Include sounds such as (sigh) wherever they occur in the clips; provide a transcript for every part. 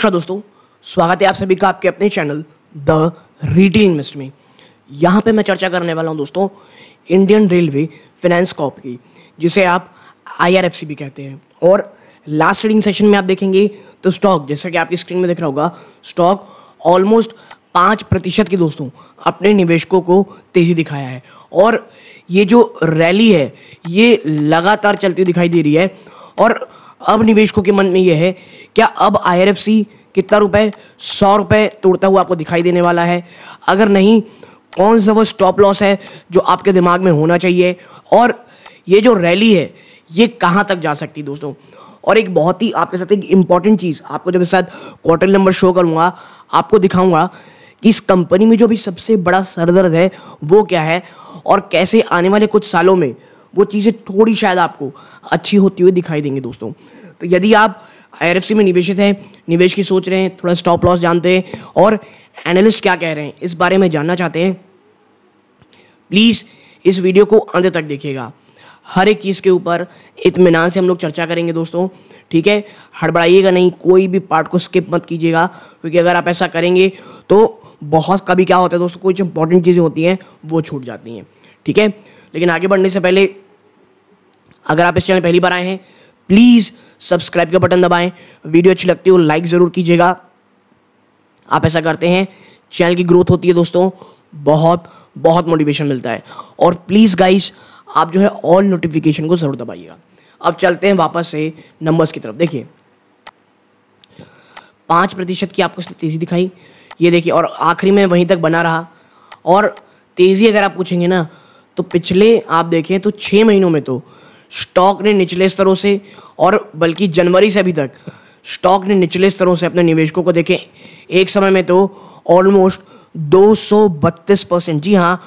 नमस्कार दोस्तों स्वागत है आप सभी का आपके अपने चैनल द रिटेल इन्वेस्ट में यहाँ पे मैं चर्चा करने वाला हूँ दोस्तों इंडियन रेलवे फाइनेंस कॉप की जिसे आप आई भी कहते हैं और लास्ट ट्रेडिंग सेशन में आप देखेंगे तो स्टॉक जैसा कि आपकी स्क्रीन में देख रहा होगा स्टॉक ऑलमोस्ट पाँच प्रतिशत के दोस्तों अपने निवेशकों को तेज़ी दिखाया है और ये जो रैली है ये लगातार चलती दिखाई दे रही है और अब निवेशकों के मन में यह है क्या अब आई कितना रुपए सौ रुपए तोड़ता हुआ आपको दिखाई देने वाला है अगर नहीं कौन सा वो स्टॉप लॉस है जो आपके दिमाग में होना चाहिए और ये जो रैली है ये कहाँ तक जा सकती है दोस्तों और एक बहुत ही आपके साथ एक इम्पॉर्टेंट चीज़ आपको जब इस साथ क्वार्टर नंबर शो करूँगा आपको दिखाऊँगा कि इस कंपनी में जो भी सबसे बड़ा सरदर्द है वो क्या है और कैसे आने वाले कुछ सालों में वो चीज़ें थोड़ी शायद आपको अच्छी होती हुई दिखाई देंगी दोस्तों तो यदि आप आई में निवेशित हैं निवेश की सोच रहे हैं थोड़ा स्टॉप लॉस जानते हैं और एनालिस्ट क्या कह रहे हैं इस बारे में जानना चाहते हैं प्लीज़ इस वीडियो को अंत तक देखिएगा हर एक चीज़ के ऊपर इतमान से हम लोग चर्चा करेंगे दोस्तों ठीक है हड़बड़ाइएगा नहीं कोई भी पार्ट को स्किप मत कीजिएगा क्योंकि अगर आप ऐसा करेंगे तो बहुत कभी क्या होता है दोस्तों कुछ इंपॉर्टेंट चीज़ें होती हैं वो छूट जाती हैं ठीक है लेकिन आगे बढ़ने से पहले अगर आप इस चैनल पहली बार आए हैं प्लीज़ सब्सक्राइब का बटन दबाएं वीडियो अच्छी लगती हो लाइक ज़रूर कीजिएगा आप ऐसा करते हैं चैनल की ग्रोथ होती है दोस्तों बहुत बहुत मोटिवेशन मिलता है और प्लीज़ गाइस आप जो है ऑल नोटिफिकेशन को ज़रूर दबाइएगा अब चलते हैं वापस से नंबर्स की तरफ देखिए पाँच प्रतिशत की आपको तेज़ी दिखाई ये देखिए और आखिरी में वहीं तक बना रहा और तेज़ी अगर आप पूछेंगे ना तो पिछले आप देखें तो छः महीनों में तो स्टॉक ने निचले स्तरों से और बल्कि जनवरी से अभी तक स्टॉक ने निचले स्तरों से अपने निवेशकों को देखे एक समय में तो ऑलमोस्ट दो परसेंट जी हाँ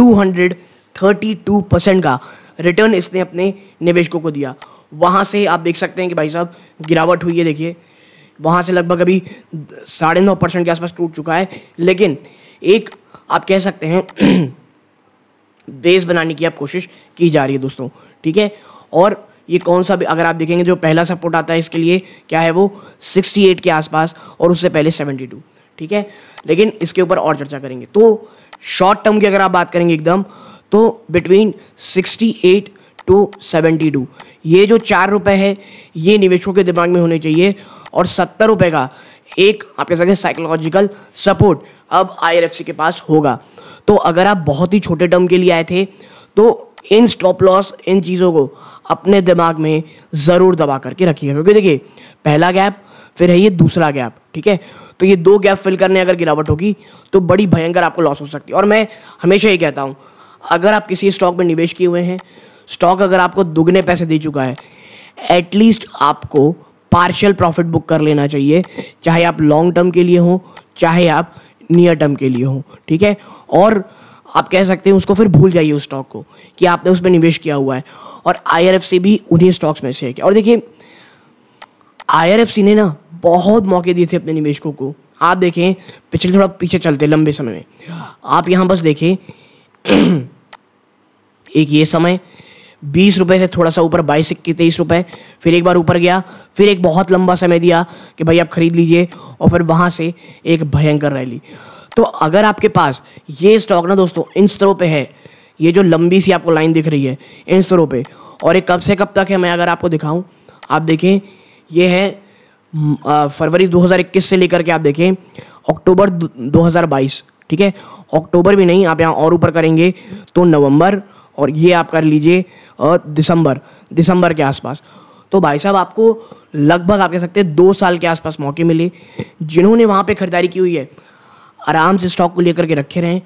232 परसेंट का रिटर्न इसने अपने निवेशकों को दिया वहाँ से आप देख सकते हैं कि भाई साहब गिरावट हुई है देखिए वहाँ से लगभग अभी साढ़े नौ परसेंट के आसपास टूट चुका है लेकिन एक आप कह सकते हैं बेस बनाने की अब कोशिश की जा रही है दोस्तों ठीक है और ये कौन सा भी अगर आप देखेंगे जो पहला सपोर्ट आता है इसके लिए क्या है वो 68 के आसपास और उससे पहले 72 ठीक है लेकिन इसके ऊपर और चर्चा करेंगे तो शॉर्ट टर्म की अगर आप बात करेंगे एकदम तो बिटवीन 68 टू 72 ये जो चार रुपये है ये निवेशकों के दिमाग में होने चाहिए और सत्तर रुपये का एक आप कह सकते साइकोलॉजिकल सपोर्ट अब आई के पास होगा तो अगर आप बहुत ही छोटे टर्म के लिए आए थे तो इन स्टॉप लॉस इन चीज़ों को अपने दिमाग में ज़रूर दबा करके रखिएगा क्योंकि देखिए पहला गैप फिर है ये दूसरा गैप ठीक है तो ये दो गैप फिल करने अगर गिरावट होगी तो बड़ी भयंकर आपको लॉस हो सकती है और मैं हमेशा ही कहता हूँ अगर आप किसी स्टॉक में निवेश किए हुए हैं स्टॉक अगर आपको दुगने पैसे दे चुका है एटलीस्ट आपको पार्शियल प्रॉफिट बुक कर लेना चाहिए चाहे आप लॉन्ग टर्म के लिए हो चाहे आप नियर टर्म के लिए हो ठीक है और आप कह सकते हैं उसको फिर भूल जाइए उस स्टॉक को कि आपने उसमें निवेश किया हुआ है और आई भी उन्हीं स्टॉक्स में से है और देखिए आई ने ना बहुत मौके दिए थे अपने निवेशकों को आप देखें पिछले थोड़ा पीछे चलते लंबे समय में आप यहाँ बस देखें (clears throat) एक ये समय बीस रुपये से थोड़ा सा ऊपर बाईस इक्कीस तेईस रुपये फिर एक बार ऊपर गया फिर एक बहुत लंबा समय दिया कि भाई आप ख़रीद लीजिए और फिर वहाँ से एक भयंकर रैली तो अगर आपके पास ये स्टॉक ना दोस्तों इन स्तरों पे है ये जो लंबी सी आपको लाइन दिख रही है इन स्तरों पर और ये कब से कब तक है मैं अगर आपको दिखाऊँ आप देखें ये है फरवरी 2021 से लेकर के आप देखें अक्टूबर 2022 ठीक है अक्टूबर भी नहीं आप यहाँ और ऊपर करेंगे तो नवंबर और ये आप कर लीजिए दिसंबर दिसंबर के आसपास तो भाई साहब आपको लगभग आप कह सकते हैं दो साल के आसपास मौके मिले जिन्होंने वहाँ पे ख़रीदारी की हुई है आराम से स्टॉक को लेकर के रखे रहें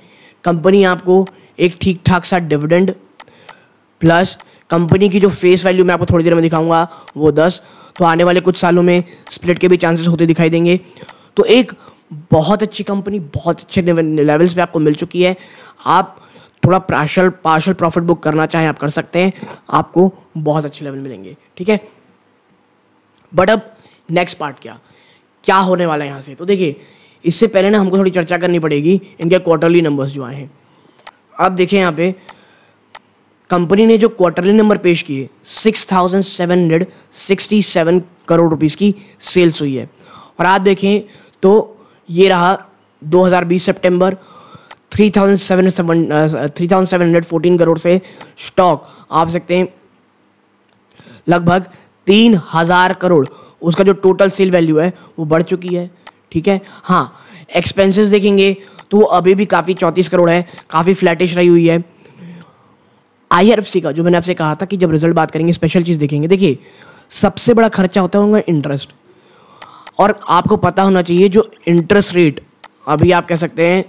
कंपनी आपको एक ठीक ठाक सा डिविडेंड प्लस कंपनी की जो फेस वैल्यू मैं आपको थोड़ी देर में दिखाऊंगा वो दस तो आने वाले कुछ सालों में स्प्लिट के भी चांसेस होते दिखाई देंगे तो एक बहुत अच्छी कंपनी बहुत अच्छे लेवल्स पे आपको मिल चुकी है आप थोड़ा पार्शल पार्शल प्रॉफिट बुक करना चाहें आप कर सकते हैं आपको बहुत अच्छे लेवल मिलेंगे ठीक है बट अब नेक्स्ट पार्ट क्या क्या होने वाला है यहाँ से तो देखिए इससे पहले ना हमको थोड़ी चर्चा करनी पड़ेगी इनके क्वार्टरली नंबर्स जो आए हैं आप देखें यहाँ पे कंपनी ने जो क्वार्टरली नंबर पेश किए six thousand seven hundred sixty seven crore rupees की सेल्स हुई है और आप देखें तो ये रहा 2020 सितंबर three thousand three thousand seven hundred fourteen crore से स्टॉक आप सकते हैं लगभग तीन हज़ार करोड़ उसका जो टोटल सेल वैल्यू है वो बढ़ चुकी है ठीक है हाँ एक्सपेंसेस देखेंगे तो वो अभी भी काफ़ी चौंतीस करोड़ है काफ़ी फ्लैटिश रही हुई है आईआरएफसी का जो मैंने आपसे कहा था कि जब रिजल्ट बात करेंगे स्पेशल चीज़ देखेंगे देखिए सबसे बड़ा खर्चा होता है उनका इंटरेस्ट और आपको पता होना चाहिए जो इंटरेस्ट रेट अभी आप कह सकते हैं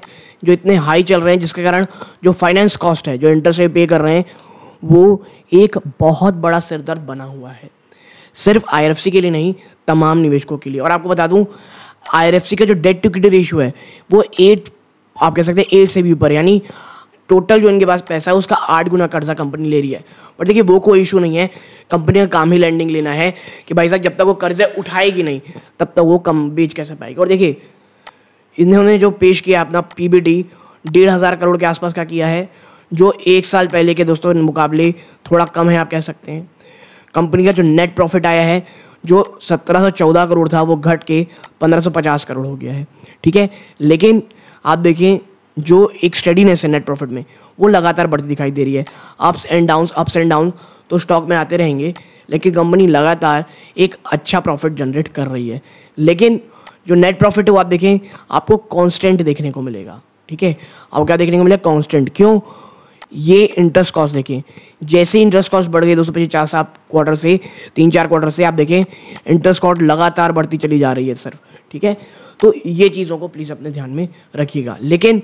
जो इतने हाई चल रहे हैं जिसके कारण जो फाइनेंस कॉस्ट है जो इंटरेस्ट रेट पे कर रहे हैं वो एक बहुत बड़ा सिरदर्द बना हुआ है सिर्फ आईआरएफसी के लिए नहीं तमाम निवेशकों के लिए और आपको बता दूं आईआरएफसी का जो डेट टू क्रेडिट रेशियो है वो एट आप कह सकते हैं एट से भी ऊपर यानी टोटल जो इनके पास पैसा है उसका आठ गुना कर्जा कंपनी ले रही है बट देखिए वो कोई इशू नहीं है कंपनी का काम ही लैंडिंग लेना है कि भाई साहब जब तक वो कर्जे उठाएगी नहीं तब तक वो कम बेच कैसे पाएगी और देखिए इन्होंने जो पेश किया अपना पी बी डी डेढ़ हज़ार करोड़ के आसपास का किया है जो एक साल पहले के दोस्तों मुकाबले थोड़ा कम है आप कह सकते हैं कंपनी का जो नेट प्रॉफिट आया है जो सत्रह सौ चौदह करोड़ था वो घट के पंद्रह सौ पचास करोड़ हो गया है ठीक है लेकिन आप देखें जो एक स्टडीनेस है नेट प्रॉफिट में वो लगातार बढ़ती दिखाई दे रही है ups and down ups and down तो स्टॉक में आते रहेंगे लेकिन कंपनी लगातार एक अच्छा प्रॉफिट जनरेट कर रही है लेकिन जो नेट प्रॉफिट है वो आप देखें आपको कॉन्स्टेंट देखने को मिलेगा ठीक है आपको क्या देखने को मिलेगा कॉन्स्टेंट क्यों ये इंटरेस्ट कॉस्ट देखें जैसे ही इंटरेस्ट कॉस्ट बढ़ गई दो सौ पचास आप क्वार्टर से तीन चार क्वार्टर से आप देखें इंटरेस्ट कॉस्ट लगातार बढ़ती चली जा रही है सर ठीक है तो ये चीज़ों को प्लीज़ अपने ध्यान में रखिएगा लेकिन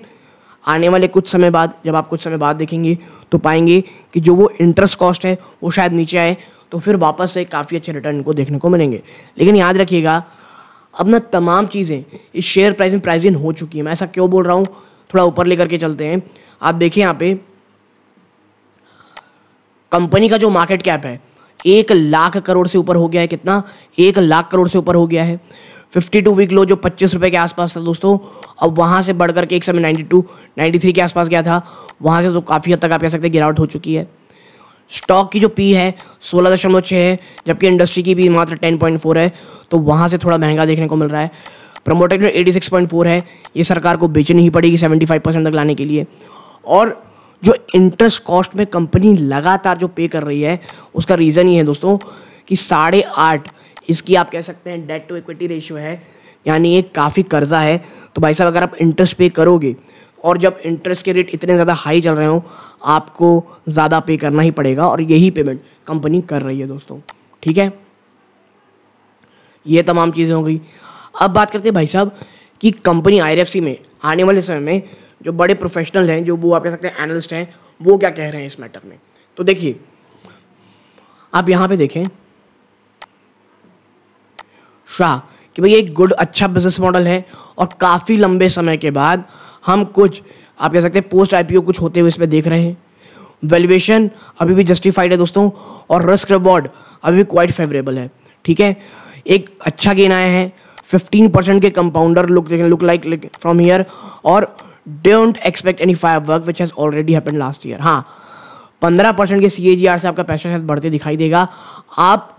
आने वाले कुछ समय बाद जब आप कुछ समय बाद देखेंगे तो पाएंगे कि जो वो इंटरेस्ट कॉस्ट है वो शायद नीचे आए तो फिर वापस से काफ़ी अच्छे रिटर्न को देखने को मिलेंगे लेकिन याद रखिएगा अब ना तमाम चीज़ें इस शेयर प्राइस में प्राइज इन हो चुकी हैं मैं ऐसा क्यों बोल रहा हूँ थोड़ा ऊपर लेकर के चलते हैं आप देखिए यहाँ पे कंपनी का जो मार्केट कैप है एक लाख करोड़ से ऊपर हो गया है कितना एक लाख करोड़ से ऊपर हो गया है फिफ्टी टू वीक लो जो पच्चीस रुपए के आसपास था दोस्तों अब वहां से बढ़कर के एक समय नाइन्टी टू नाइन्टी थ्री के आसपास गया था वहां से तो काफ़ी हद तक आप कह सकते हैं गिरावट हो चुकी है स्टॉक की जो पी है सोलह दशमलव छः है जबकि इंडस्ट्री की भी मात्र टेन पॉइंट फोर है तो वहाँ से थोड़ा महंगा देखने को मिल रहा है प्रमोटर जो एटी सिक्स पॉइंट फोर है ये सरकार को बेचनी ही पड़ेगी सेवेंटी फाइव परसेंट तक लाने के लिए और जो इंटरेस्ट कॉस्ट में कंपनी लगातार जो पे कर रही है उसका रीज़न ये है दोस्तों कि साढ़े आठ इसकी आप कह सकते हैं डेट टू इक्विटी रेशियो है यानी ये काफ़ी कर्जा है तो भाई साहब अगर आप इंटरेस्ट पे करोगे और जब इंटरेस्ट के रेट इतने ज़्यादा हाई चल रहे हो आपको ज़्यादा पे करना ही पड़ेगा और यही पेमेंट कंपनी कर रही है दोस्तों ठीक है ये तमाम चीज़ें हो गई अब बात करते हैं भाई साहब कि कंपनी आई में आने वाले समय में जो बड़े प्रोफेशनल हैं जो वो आप कह सकते हैं एनालिस्ट हैं वो क्या कह रहे हैं इस मैटर में तो देखिए आप यहाँ पे देखें शाह कि भाई एक गुड अच्छा बिजनेस मॉडल है और काफ़ी लंबे समय के बाद हम कुछ आप कह सकते हैं पोस्ट आईपीओ कुछ होते हुए इसमें देख रहे हैं वैल्यूएशन अभी भी जस्टिफाइड है दोस्तों और रिस्क रिवॉर्ड अभी भी क्वाइट फेवरेबल है ठीक है एक अच्छा गेन आया है 15 परसेंट के compounder look look like from here और don't expect any firework which has already happen last year हाँ पंद्रह परसेंट के सी से आपका पैसा शायद बढ़ते दिखाई देगा आप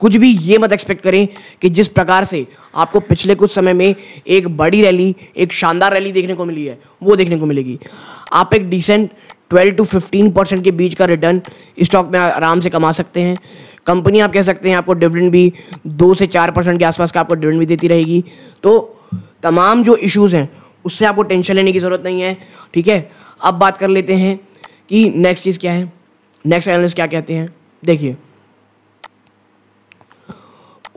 कुछ भी ये मत एक्सपेक्ट करें कि जिस प्रकार से आपको पिछले कुछ समय में एक बड़ी रैली एक शानदार रैली देखने को मिली है वो देखने को मिलेगी आप एक डिसेंट 12 टू 15 परसेंट के बीच का रिटर्न स्टॉक में आराम से कमा सकते हैं कंपनी आप कह सकते हैं आपको डिविडेंड भी दो से चार परसेंट के आसपास का आपको डिविडेंड भी देती रहेगी तो तमाम जो इश्यूज़ हैं उससे आपको टेंशन लेने की ज़रूरत नहीं है ठीक है अब बात कर लेते हैं कि नेक्स्ट चीज़ क्या है नेक्स्ट एनालिस्ट क्या कहते हैं देखिए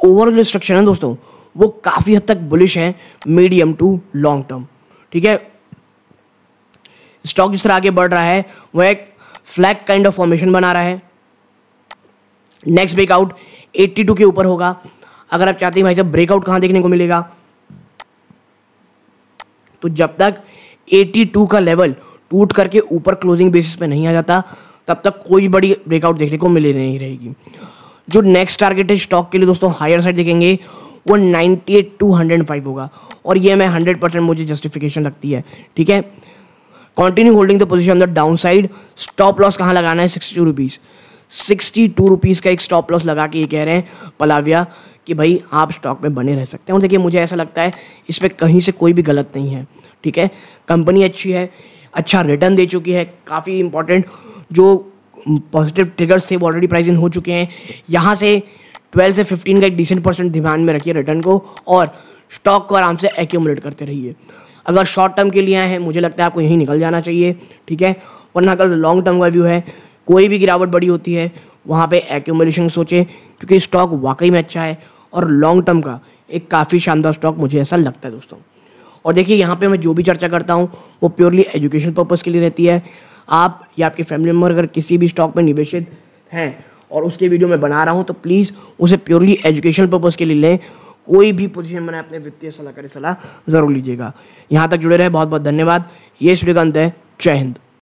ओवरऑल जो स्ट्रक्चर है दोस्तों वो काफ़ी हद तक बुलिश है मीडियम टू लॉन्ग टर्म ठीक है स्टॉक जिस तरह आगे बढ़ रहा है वह एक फ्लैग काइंड ऑफ फॉर्मेशन बना रहा है नेक्स्ट ब्रेकआउट 82 के ऊपर होगा अगर आप चाहते हैं भाई साहब ब्रेकआउट कहां देखने को मिलेगा तो जब तक 82 का लेवल टूट करके ऊपर क्लोजिंग बेसिस पे नहीं आ जाता तब तक कोई बड़ी ब्रेकआउट देखने को मिले नहीं रहेगी जो नेक्स्ट टारगेट है स्टॉक के लिए दोस्तों हायर साइड देखेंगे वो 98 टू 105 होगा और ये मैं 100 परसेंट मुझे जस्टिफिकेशन लगती है ठीक है continue holding the position on the downside stop loss कहाँ लगाना है sixty two rupees sixty two rupees का एक स्टॉप लॉस लगा के ये कह रहे हैं पलाविया कि भाई आप स्टॉक में बने रह सकते हैं और देखिए मुझे ऐसा लगता है इस पर कहीं से कोई भी गलत नहीं है ठीक है कंपनी अच्छी है अच्छा रिटर्न दे चुकी है काफ़ी इंपॉर्टेंट जो पॉजिटिव से वो ऑलरेडी इन हो चुके हैं यहाँ से 12 से 15 का एक डिसेंट परसेंट ध्यान में रखिए रिटर्न को और स्टॉक को आराम से एक्यूमुलेट करते रहिए अगर शॉर्ट टर्म के लिए आए हैं मुझे लगता है आपको यहीं निकल जाना चाहिए ठीक है वरना अगर लॉन्ग टर्म का व्यू है कोई भी गिरावट बड़ी होती है वहाँ पे एक्यूमुलेशन सोचें क्योंकि स्टॉक वाकई में अच्छा है और लॉन्ग टर्म का एक काफ़ी शानदार स्टॉक मुझे ऐसा लगता है दोस्तों और देखिए यहाँ पे मैं जो भी चर्चा करता हूँ वो प्योरली एजुकेशन पर्पज़ के लिए रहती है आप या आपके फैमिली मेम्बर अगर किसी भी स्टॉक में निवेशित हैं और उसके वीडियो मैं बना रहा हूँ तो प्लीज़ उसे प्योरली एजुकेशनल पर्पज़ के लिए लें कोई भी पोजीशन बनाए अपने वित्तीय सलाहकार सलाह ज़रूर लीजिएगा यहाँ तक जुड़े रहे बहुत बहुत धन्यवाद ये स्टूडियो है जय हिंद